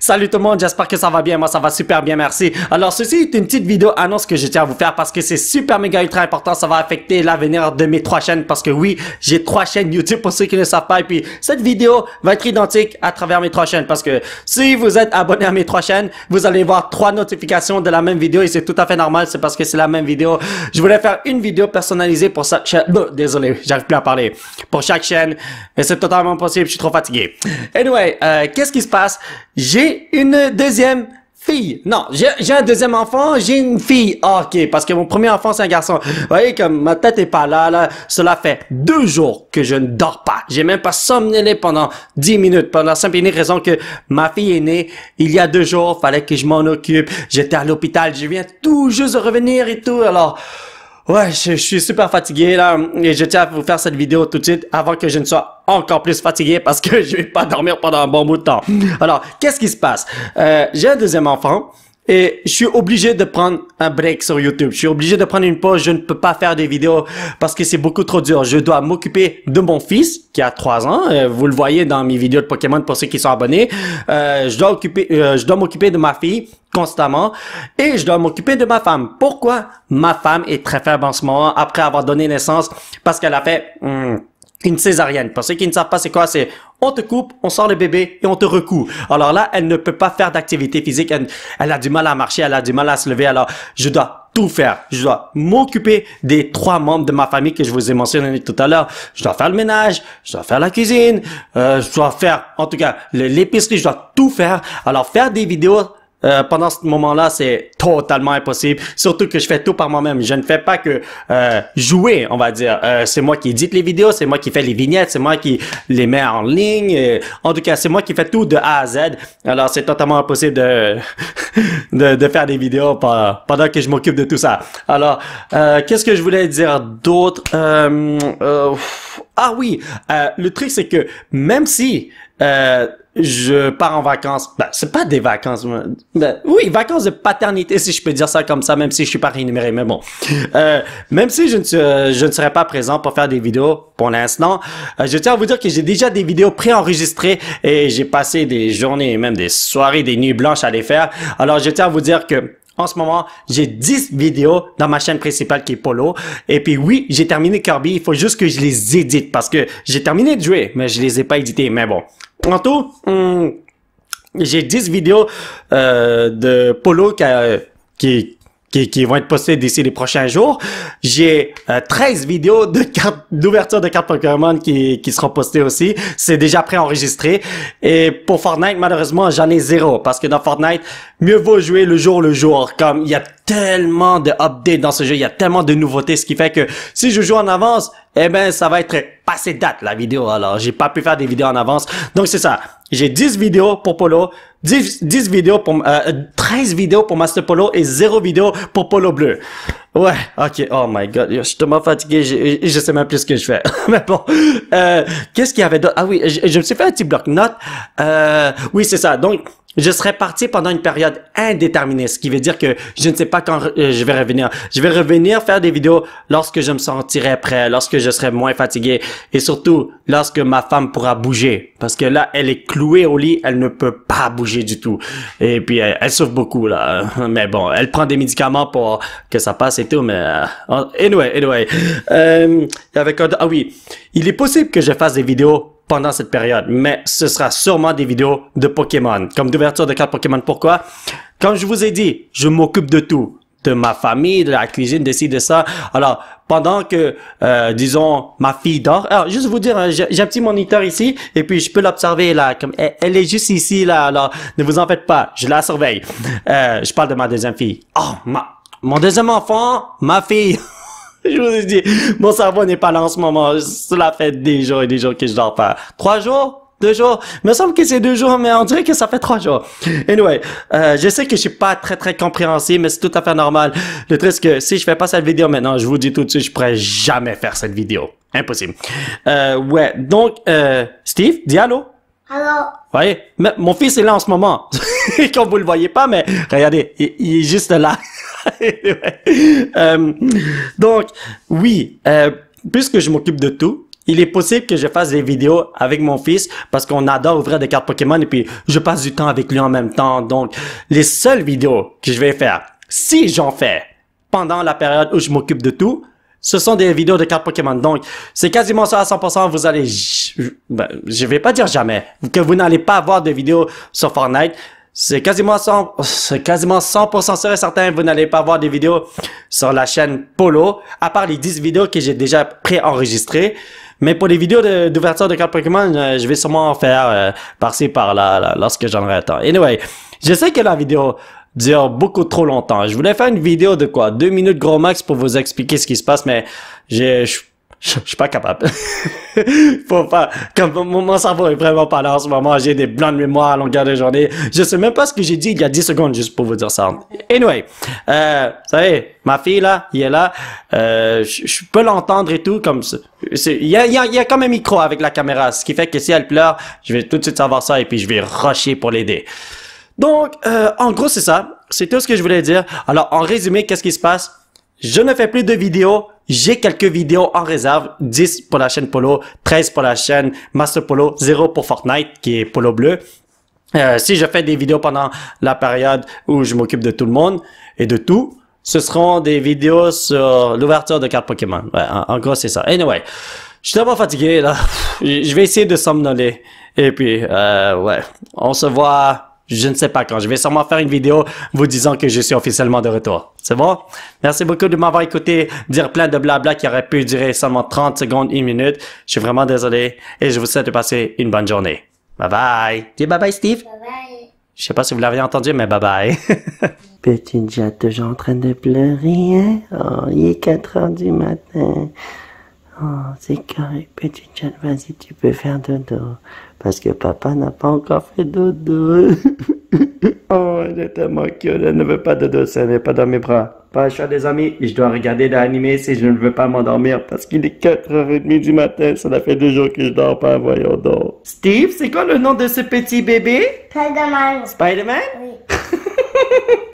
Salut tout le monde, j'espère que ça va bien, moi ça va super bien, merci. Alors ceci est une petite vidéo annonce que je tiens à vous faire parce que c'est super méga ultra important, ça va affecter l'avenir de mes trois chaînes parce que oui, j'ai trois chaînes YouTube pour ceux qui ne savent pas et puis cette vidéo va être identique à travers mes trois chaînes parce que si vous êtes abonné à mes trois chaînes, vous allez voir trois notifications de la même vidéo et c'est tout à fait normal, c'est parce que c'est la même vidéo. Je voulais faire une vidéo personnalisée pour chaque chaîne, désolé, j'arrive plus à parler, pour chaque chaîne, mais c'est totalement possible, je suis trop fatigué. Anyway, euh, qu'est-ce qui se passe? J'ai une deuxième fille. Non, j'ai un deuxième enfant, j'ai une fille. Ah, ok, parce que mon premier enfant, c'est un garçon. Vous voyez, comme ma tête est pas là, là, cela fait deux jours que je ne dors pas. J'ai même pas somnolé pendant dix minutes, pendant la simple raison que ma fille est née il y a deux jours, fallait que je m'en occupe. J'étais à l'hôpital, je viens tout juste de revenir et tout, alors... Ouais, je, suis super fatigué là et je tiens à vous faire cette vidéo tout de suite avant que je ne sois encore plus fatigué parce que je vais pas dormir pendant un bon bout de temps. Alors, qu'est-ce qui se passe? Euh, j'ai un deuxième enfant et je suis obligé de prendre un break sur YouTube. Je suis obligé de prendre une pause. Je ne peux pas faire des vidéos parce que c'est beaucoup trop dur. Je dois m'occuper de mon fils qui a 3 ans. Euh, vous le voyez dans mes vidéos de Pokémon pour ceux qui sont abonnés. Euh, je dois euh, dois m'occuper de ma fille constamment et je dois m'occuper de ma femme. Pourquoi ma femme est très faible en ce moment après avoir donné naissance parce qu'elle a fait. Hmm, une césarienne. Pour ceux qui ne savent pas c'est quoi, c'est on te coupe, on sort le bébé et on te recoue. Alors là, elle ne peut pas faire d'activité physique, elle, a du mal à marcher, elle a du mal à se lever, alors je dois tout faire. Je dois m'occuper des trois membres de ma famille que je vous ai mentionné tout à l'heure. Je dois faire le ménage, je dois faire la cuisine, euh, je dois faire, en tout cas, l'épicerie, je dois tout faire. Alors faire des vidéos euh, pendant ce moment-là, c'est totalement impossible. Surtout que je fais tout par moi-même. Je ne fais pas que euh, jouer, on va dire. Euh, c'est moi qui édite les vidéos, c'est moi qui fais les vignettes, c'est moi qui les mets en ligne. en tout cas, c'est moi qui fais tout de A à Z. Alors, c'est totalement impossible de, de, de, faire des vidéos pendant, que je m'occupe de tout ça. Alors, qu'est-ce que je voulais dire d'autre Ah oui, le truc c'est que même si euh, je pars en vacances. Ben, c'est pas des vacances. Ben, oui, vacances de paternité, si je peux dire ça comme ça, même si je suis pas rémunéré. Mais bon, euh, même si je ne, serai pas présent pour faire des vidéos pour l'instant, euh, je tiens à vous dire que j'ai déjà des vidéos préenregistrées et j'ai passé des journées et même des soirées, des nuits blanches à les faire. Alors, je tiens à vous dire que en ce moment, j'ai 10 vidéos dans ma chaîne principale qui est Polo. Et puis oui, j'ai terminé Kirby, il faut juste que je les édite parce que j'ai terminé de jouer, mais je les ai pas édités. Mais bon, en tout, hmm, j'ai 10 vidéos euh, de Polo qui, qui, qui, vont être postés d'ici les prochains jours. J'ai 13 euh, vidéos de cartes d'ouverture de cartes Pokémon qui, qui seront postées aussi. C'est déjà enregistré. Et pour Fortnite, malheureusement, j'en ai zéro parce que dans Fortnite, mieux vaut jouer le jour le jour. Comme il y a tellement de updates dans ce jeu, il y a tellement de nouveautés, ce qui fait que si je joue en avance, eh ben ça va être passé date la vidéo. Alors, j'ai pas pu faire des vidéos en avance. Donc c'est ça. J'ai 10 vidéos pour Polo, 10, vidéos pour 13 euh, vidéos pour Master Polo et 0 vidéo pour Polo Bleu. Ouais, ok, oh my god, je suis tellement fatigué, je, sais même plus ce que je fais. Mais bon, euh, qu'est-ce qu'il y avait d'autre? Ah oui, je, me suis fait un petit bloc-notes. Euh, oui, c'est ça, donc je serai parti pendant une période indéterminée, ce qui veut dire que je ne sais pas quand euh, je vais revenir. Je vais revenir faire des vidéos lorsque je me sentirai prêt, lorsque je serai moins fatigué et surtout lorsque ma femme pourra bouger. Parce que là, elle est clouée au lit, elle ne peut pas bouger du tout. Et puis, elle, souffre beaucoup là. Mais bon, elle prend des médicaments pour que ça passe et tout, mais... Euh, anyway, anyway. Euh, avec, ah oui, il est possible que je fasse des vidéos pendant cette période. Mais ce sera sûrement des vidéos de Pokémon, comme d'ouverture de cartes Pokémon. Pourquoi? Comme je vous ai dit, je m'occupe de tout de ma famille, de la cuisine, de ci, de ça. Alors, pendant que, euh, disons, ma fille dort, alors, juste vous dire, hein, j'ai un petit moniteur ici, et puis je peux l'observer, là, comme, elle, est juste ici, là, alors, ne vous en faites pas, je la surveille. Euh, je parle de ma deuxième fille. Oh, ma, mon deuxième enfant, ma fille Je vous ai dit, mon cerveau n'est pas là en ce moment. Cela fait des jours et des jours que je dors pas. Trois jours? Deux jours? Il me semble que c'est deux jours, mais on dirait que ça fait trois jours. Anyway, euh, je sais que je suis pas très très compréhensible, mais c'est tout à fait normal. Le truc, c'est que si je fais pas cette vidéo maintenant, je vous dis tout de suite, je pourrais jamais faire cette vidéo. Impossible. Euh, ouais. Donc, euh, Steve, dis allô. Allô. Voyez, mon fils est là en ce moment. Comme vous le voyez pas, mais regardez, il est juste là. Um, donc, oui, euh, puisque je m'occupe de tout, il est possible que je fasse des vidéos avec mon fils parce qu'on adore ouvrir des cartes Pokémon et puis je passe du temps avec lui en même temps. Donc, les seules vidéos que je vais faire, si j'en fais pendant la période où je m'occupe de tout, ce sont des vidéos de cartes Pokémon. Donc, c'est quasiment ça à 100%. Vous allez... Je, ben, je vais pas dire jamais que vous n'allez pas avoir de vidéos sur Fortnite. C'est quasiment 100, c'est quasiment 100% sûr et certain, vous n'allez pas voir des vidéos sur la chaîne Polo, à part les 10 vidéos que j'ai déjà préenregistrées. Mais pour les vidéos d'ouverture de, de Pokémon, euh, je vais sûrement en faire passer euh, par-ci, par-là, lorsque j'en aurai le temps. Anyway, je sais que la vidéo dure beaucoup trop longtemps. Je voulais faire une vidéo de quoi? Deux minutes gros max pour vous expliquer ce qui se passe, mais je je, suis pas capable. Faut pas, comme mon cerveau est vraiment pas là en ce moment, j'ai des blancs de mémoire à longueur de journée. Je sais même pas ce que j'ai dit il y a 10 secondes juste pour vous dire ça. Anyway, euh, y est, ma fille là, il est là, euh, je, peux l'entendre et tout comme ça. Il y a, y, a, y a comme un micro avec la caméra, ce qui fait que si elle pleure, je vais tout de suite savoir ça et puis je vais rusher pour l'aider. Donc, euh, en gros, c'est ça. C'est tout ce que je voulais dire. Alors, en résumé, qu'est-ce qui se passe? Je ne fais plus de vidéos j'ai quelques vidéos en réserve, 10 pour la chaîne Polo, 13 pour la chaîne Master Polo, 0 pour Fortnite qui est Polo Bleu. Euh, si je fais des vidéos pendant la période où je m'occupe de tout le monde et de tout, ce seront des vidéos sur l'ouverture de cartes Pokémon. en, gros, c'est ça. Anyway, je suis tellement fatigué, là. Je vais essayer de somnoler. Et puis, euh, ouais, on se voit je ne sais pas quand. Je vais sûrement faire une vidéo vous disant que je suis officiellement de retour. C'est bon? Merci beaucoup de m'avoir écouté dire plein de blabla qui aurait pu durer seulement 30 secondes, une minute. Je suis vraiment désolé et je vous souhaite de passer une bonne journée. Bye bye. Dis bye bye, Steve. Bye bye. Je sais pas si vous l'avez entendu, mais bye bye. Petite je toujours en train de pleurer, hein? Oh, il est 4 heures du matin. Oh, c'est correct. Petite Jade. vas-y, tu peux faire dodo parce que papa n'a pas encore fait dodo. oh, elle est tellement cute, elle ne veut pas dodo ça n'est pas dans mes bras. Pas choix des amis, je dois regarder l'animé si je ne veux pas m'endormir parce qu'il est 4h30 du matin, ça fait deux jours que je dors pas, voyons donc. Steve, c'est quoi le nom de ce petit bébé? Spider-Man. Spider-Man? Oui.